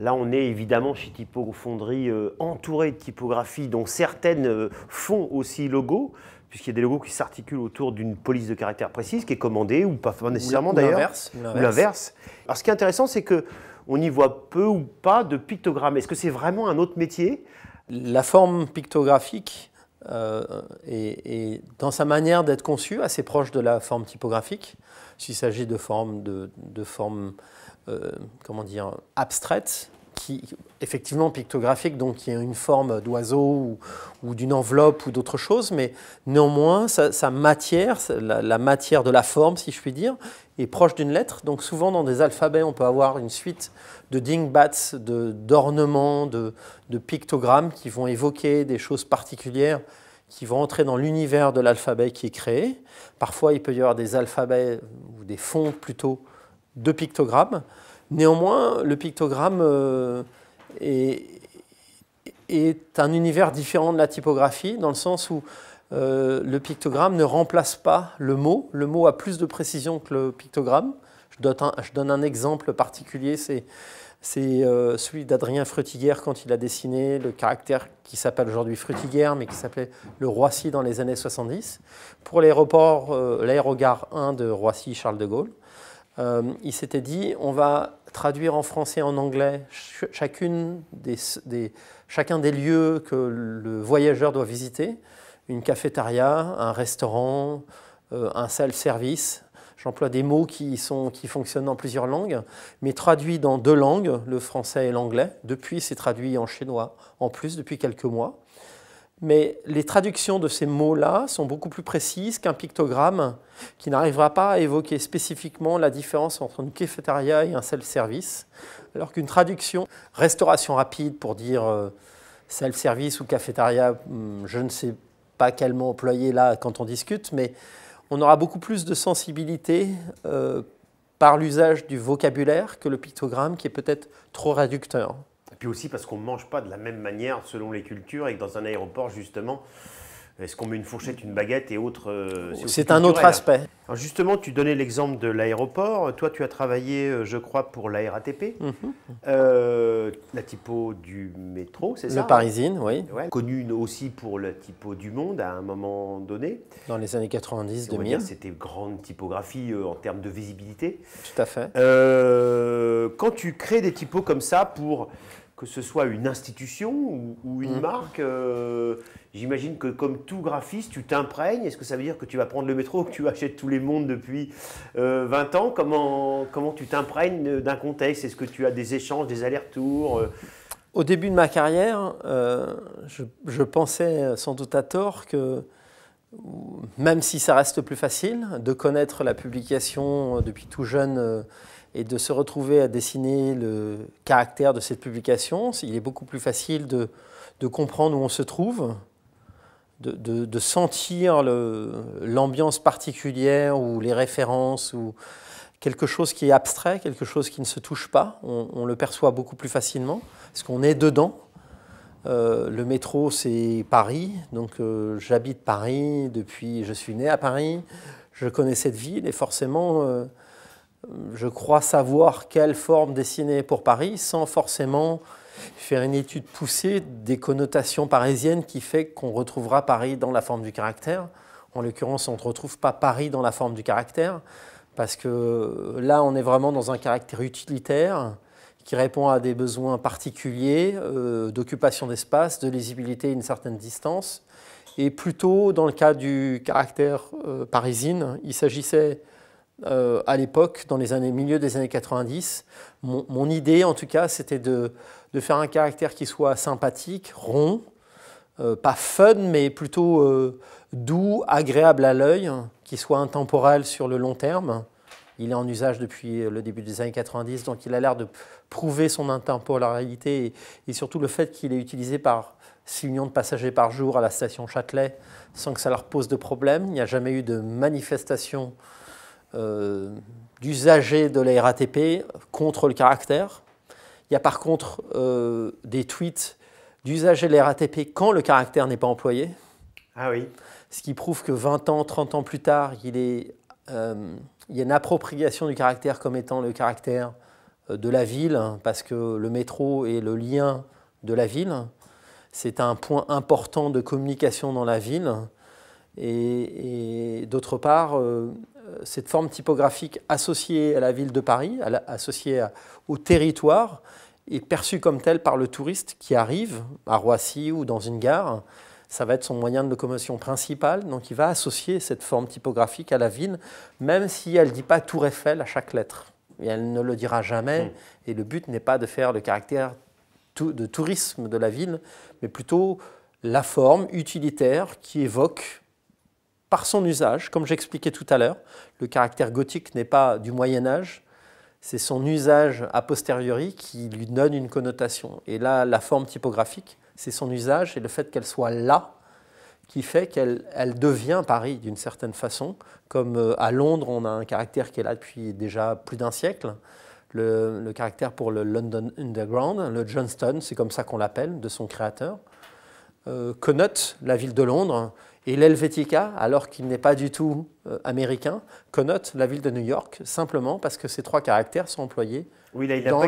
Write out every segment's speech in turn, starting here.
Là, on est évidemment chez typographie Fonderie euh, entouré de typographies dont certaines euh, font aussi logo, puisqu'il y a des logos qui s'articulent autour d'une police de caractère précise qui est commandée ou pas, nécessairement d'ailleurs. Ou l'inverse. Alors, ce qui est intéressant, c'est que on y voit peu ou pas de pictogrammes. Est-ce que c'est vraiment un autre métier La forme pictographique euh, est, dans sa manière d'être conçue, assez proche de la forme typographique. S'il s'agit de formes de, de euh, comment dire, abstraite, qui, effectivement pictographique, donc qui a une forme d'oiseau ou, d'une enveloppe ou d'autre chose, mais néanmoins, sa, matière, la, matière de la forme, si je puis dire, est proche d'une lettre. Donc souvent, dans des alphabets, on peut avoir une suite de dingbats, d'ornements, de, de pictogrammes qui vont évoquer des choses particulières qui vont entrer dans l'univers de l'alphabet qui est créé. Parfois, il peut y avoir des alphabets ou des fonds plutôt de pictogrammes. Néanmoins, le pictogramme euh, est, un univers différent de la typographie, dans le sens où euh, le pictogramme ne remplace pas le mot. Le mot a plus de précision que le pictogramme. Je donne un, exemple particulier, c'est euh, celui d'Adrien Frutiger quand il a dessiné le caractère qui s'appelle aujourd'hui Frutiger, mais qui s'appelait le Roissy dans les années 70, pour l'aéroport, l'aérogare 1 de Roissy-Charles de Gaulle. Euh, il s'était dit on va traduire en français et en anglais chacun des lieux que le voyageur doit visiter, une cafétéria, un restaurant, euh, un self-service. J'emploie des mots qui, fonctionnent en plusieurs langues, mais traduits dans deux langues, le français et l'anglais. Depuis, c'est traduit en chinois en plus depuis quelques mois mais les traductions de ces mots-là sont beaucoup plus précises qu'un pictogramme qui n'arrivera pas à évoquer spécifiquement la différence entre une cafétéria et un self-service, alors qu'une traduction, restauration rapide pour dire euh, self-service ou cafétéria, hmm, je ne sais pas quel mot employer là quand on discute, mais on aura beaucoup plus de sensibilité euh, par l'usage du vocabulaire que le pictogramme qui est peut-être trop réducteur puis aussi parce qu'on ne mange pas de la même manière selon les cultures et que dans un aéroport, justement, est-ce qu'on met une fourchette, une baguette et autres euh, C'est un autre aspect. justement, tu donnais l'exemple de l'aéroport. Toi, tu as travaillé, euh, je crois, pour la RATP, mhm. euh, la typo du métro, c'est ça Le hein Parisine, oui. Connue aussi pour la typo du Monde à un moment donné. Dans les années 90, 2000. C'était grande typographie en termes de visibilité. Tout à fait. quand tu crées des typos comme ça pour que ce soit une institution ou, une mm. marque, euh, j'imagine que comme tout graphiste, tu t'imprègnes. Est-ce que ça veut dire que tu vas prendre le métro, que tu achètes tous les mondes depuis 20 euh, ans comment, comment tu t'imprègnes d'un contexte Est-ce que tu as des échanges, des allers-retours euh? Au début de ma carrière, je, pensais sans doute à tort que même si ça reste plus facile de connaître la publication depuis tout jeune, et de se retrouver à dessiner le caractère de cette publication, il est beaucoup plus facile de, comprendre où on se trouve, de, sentir l'ambiance particulière ou les références ou quelque chose qui est abstrait, quelque chose qui ne se touche pas. On, le perçoit beaucoup plus facilement parce qu'on est dedans. Euh, le métro, c'est Paris. Donc, euh, j'habite Paris depuis. Je suis né à Paris. Je connais cette ville et forcément, euh, je crois savoir quelle forme dessiner pour Paris sans forcément faire une étude poussée des connotations parisiennes qui fait qu'on retrouvera Paris dans la forme du caractère. En l'occurrence, on ne retrouve pas Paris dans la forme du caractère parce que là, on est vraiment dans un caractère utilitaire qui répond à des besoins particuliers euh, d'occupation d'espace, de lisibilité à une certaine distance. Et plutôt, dans le cas du caractère euh, parisien, il s'agissait euh, à l'époque, dans les années milieu des années 90. Mon, idée, en tout cas, c'était de, faire un caractère qui soit sympathique, rond, euh, pas fun, mais plutôt euh, doux, agréable à l'œil, qui soit intemporel sur le long terme. Il est en usage depuis le début des années 90, donc il a l'air de prouver son intemporalité et, et surtout le fait qu'il est utilisé par 6 millions de passagers par jour à la station Châtelet sans que ça leur pose de problème. Il n'y a jamais eu de manifestation euh, d'usager de la RATP contre le caractère. Il y a par contre euh, des tweets d'usagers de la RATP quand le caractère n'est pas employé. Ah oui. Ce qui prouve que 20 ans, 30 ans plus tard, euh, il y a une appropriation du caractère comme étant le caractère de la ville, hein, parce que le métro est le lien de la ville. C'est un point important de communication dans la ville. Et, d'autre part, euh, cette forme typographique associée à la ville de Paris, associée au territoire, est perçue comme telle par le touriste qui arrive à Roissy ou dans une gare. Ça va être son moyen de locomotion principal, donc il va associer cette forme typographique à la ville, même si elle ne dit pas Tour Eiffel à chaque lettre. Et elle ne le dira jamais, hmm. et le but n'est pas de faire le caractère de tourisme de la ville, mais plutôt la forme utilitaire qui évoque par son usage. Comme j'expliquais tout à l'heure, le caractère gothique n'est pas du Moyen Âge, c'est son usage a posteriori qui lui donne une connotation. Et là, la forme typographique, c'est son usage et le fait qu'elle soit là qui fait qu'elle devient Paris d'une certaine façon. Comme euh, à Londres, on a un caractère qui est là depuis déjà plus d'un siècle. Le, caractère pour le London Underground, le Johnston, c'est comme ça qu'on l'appelle, de son créateur, euh, connote la ville de Londres et l'Helvetica, alors qu'il n'est pas du tout euh, américain, connote la ville de New York simplement parce que ces trois caractères sont employés. Oui, il n'a pas,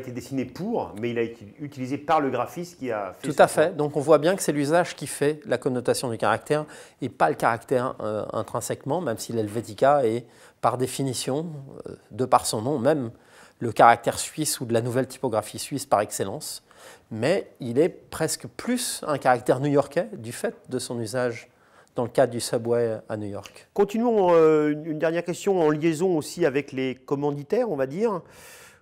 été dessiné pour, mais il a été utilisé par le graphiste qui a fait. Tout à fait. Donc on voit bien que c'est l'usage qui fait la connotation du caractère et pas le caractère euh, intrinsèquement, même si l'Helvetica est par définition, euh, de par son nom, même le caractère suisse ou de la nouvelle typographie suisse par excellence mais il est presque plus un caractère new-yorkais du fait de son usage dans le cadre du subway à New York. Continuons euh, une dernière question en liaison aussi avec les commanditaires, on va dire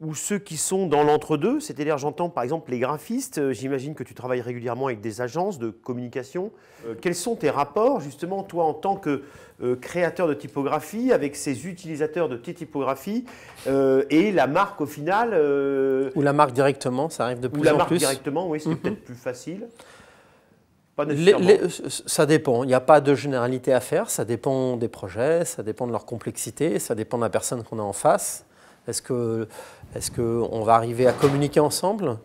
ou ceux qui sont dans l'entre-deux, c'est-à-dire j'entends par exemple les graphistes, euh, j'imagine que tu travailles régulièrement avec des agences de communication. Euh, quels sont tes rapports justement, toi en tant que euh, créateur de typographie, avec ces utilisateurs de tes typographies, et la marque au final Ou la marque directement, ça arrive de plus en ou la marque directement, oui, c'est mhm. peut-être plus facile. Pas nécessairement. ça dépend. Il n'y a pas de généralité à faire. Ça dépend des projets, ça dépend de leur complexité, ça dépend de la personne qu'on a en face. Est-ce qu'on va arriver à communiquer ensemble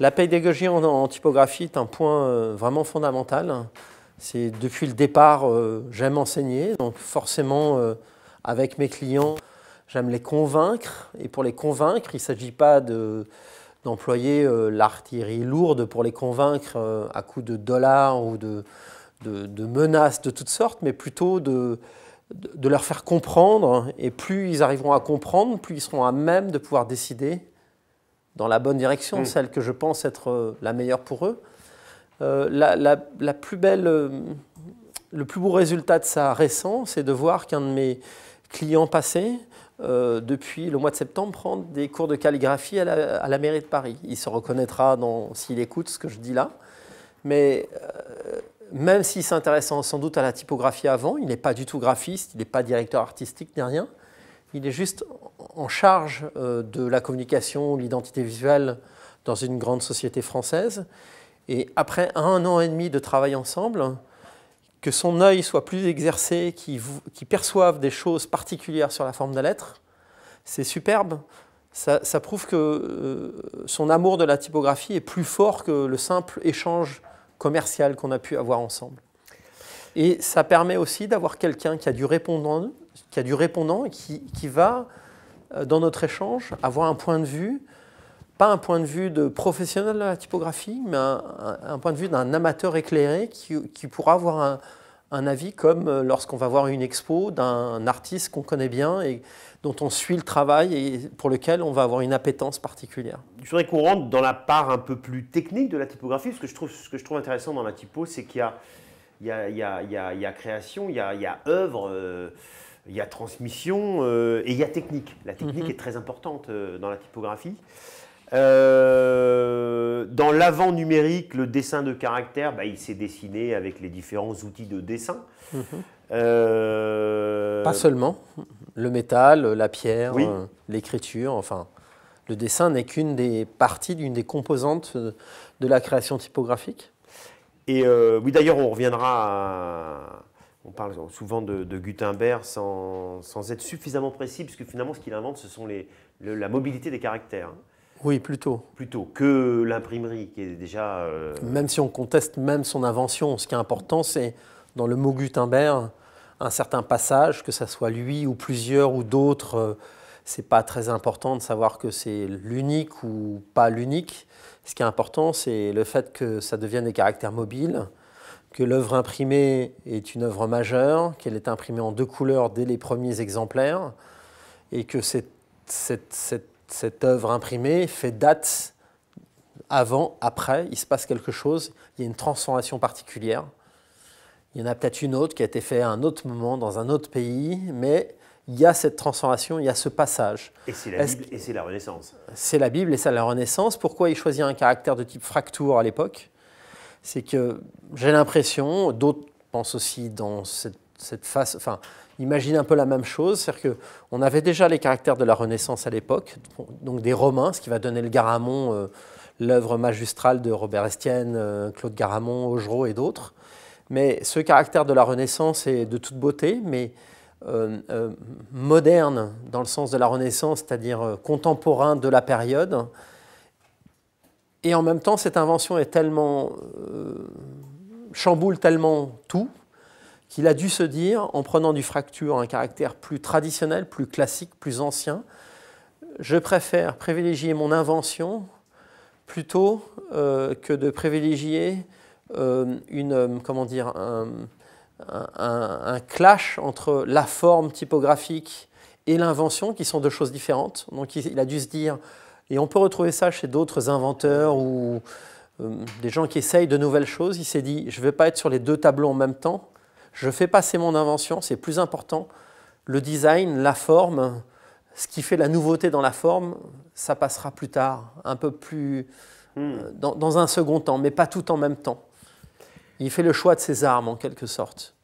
La pédagogie en, typographie est un point euh, vraiment fondamental. C'est depuis le départ, euh, j'aime enseigner, donc forcément, euh, avec mes clients, j'aime les convaincre. Et pour les convaincre, il ne s'agit pas d'employer l'artillerie lourde pour les convaincre à coup de dollars ou de menaces de toutes sortes, mais plutôt de, de leur faire comprendre, et plus ils arriveront à comprendre, plus ils seront à même de pouvoir décider dans la bonne direction, mm. celle que je pense être euh, la meilleure pour eux. Euh, la, plus belle, euh, le plus beau résultat de ça récent, c'est de voir qu'un de mes clients passés, depuis le mois de septembre, prend des cours de calligraphie à la, à la mairie de Paris. Il se reconnaîtra s'il écoute ce que je dis là. Mais même s'il s'intéresse sans doute à la typographie avant, il n'est pas du tout graphiste, il n'est pas directeur artistique ni rien. Il est juste en charge euh, de la communication, l'identité visuelle dans une grande société française. Et après un an et demi de travail ensemble, que son œil soit plus exercé, qu'il perçoive des choses particulières sur la forme de la lettre, c'est superbe. ça, prouve que euh, son amour de la typographie est plus fort que le simple échange commercial qu'on a pu avoir ensemble. Et ça permet aussi d'avoir quelqu'un qui a du répondant, qui a du répondant et qui, qui, va, euh, dans notre échange, avoir un point de vue, pas un point de vue de professionnel de la typographie, mais un, un point de vue d'un amateur éclairé qui, qui pourra avoir un, un avis comme euh, lorsqu'on va voir une expo d'un artiste qu'on connaît bien et dont on suit le travail et pour lequel on va avoir une appétence particulière. Je voudrais qu'on rentre dans la part un peu plus technique de la typographie. Ce que je trouve, ce que je trouve intéressant dans la typo, c'est qu'il y, a, création, il y a, il œuvre. Euh, il y a transmission euh, et il y a technique. La technique mhm. est très importante dans la typographie dans l'avant numérique, le dessin de caractère, bah, il s'est dessiné avec les différents outils de dessin. Mhm. Euh, Pas seulement. Le métal, la pierre, euh, l'écriture, enfin. Le dessin n'est qu'une des parties, d'une des composantes de la création typographique. Et euh, oui, d'ailleurs, on reviendra on parle souvent de, Gutenberg sans, être suffisamment précis, puisque finalement, ce qu'il invente, ce sont les, la mobilité des caractères. Hein. Oui, plutôt. Plutôt que l'imprimerie qui est déjà. Euh, même si on conteste même son invention, ce qui est important, c'est dans le mot Gutenberg, un certain passage, que ça soit lui ou plusieurs ou d'autres, euh, c'est pas très important de savoir que c'est l'unique ou pas l'unique. Ce qui est important, c'est le fait que ça devienne des caractères mobiles, que l'œuvre imprimée est une œuvre majeure, qu'elle est imprimée en deux couleurs dès les premiers exemplaires, et que cette cette œuvre imprimée fait date avant, après, il se passe quelque chose, il y a une transformation particulière. Il y en a peut-être une autre qui a été faite à un autre moment, dans un autre pays, mais il y a cette transformation, il y a ce passage. Et c'est la, Bible, et c'est la Renaissance. C'est la Bible et c'est la Renaissance. Pourquoi il choisit un caractère de type fracture à l'époque C'est que j'ai l'impression, d'autres pensent aussi dans cette, cette enfin, imagine un peu la même chose, c'est-à-dire qu'on avait déjà les caractères de la Renaissance à l'époque, donc des Romains, ce qui va donner le Garamond, euh, l'œuvre magistrale de Robert Estienne, euh, Claude Garamond, Augereau et d'autres. Mais ce caractère de la Renaissance est de toute beauté, mais euh, moderne dans le sens de la Renaissance, c'est-à-dire contemporain de la période. Et en même temps, cette invention est tellement chamboule tellement tout qu'il a dû se dire, en prenant du fracture un caractère plus traditionnel, plus classique, plus ancien, je préfère privilégier mon invention plutôt euh, que de privilégier euh, une, euh, comment dire, un, clash entre la forme typographique et l'invention, qui sont deux choses différentes. Donc il a dû se dire, et on peut retrouver ça chez d'autres inventeurs ou des gens qui essayent de nouvelles choses, il s'est dit, je ne vais pas être sur les deux tableaux en même temps, je fais passer mon invention, c'est plus important. Le design, la forme, ce qui fait la nouveauté dans la forme, ça passera plus tard, un peu plus euh, hmm. dans un second temps, mais pas tout en même temps. Il fait le choix de ses armes en quelque sorte.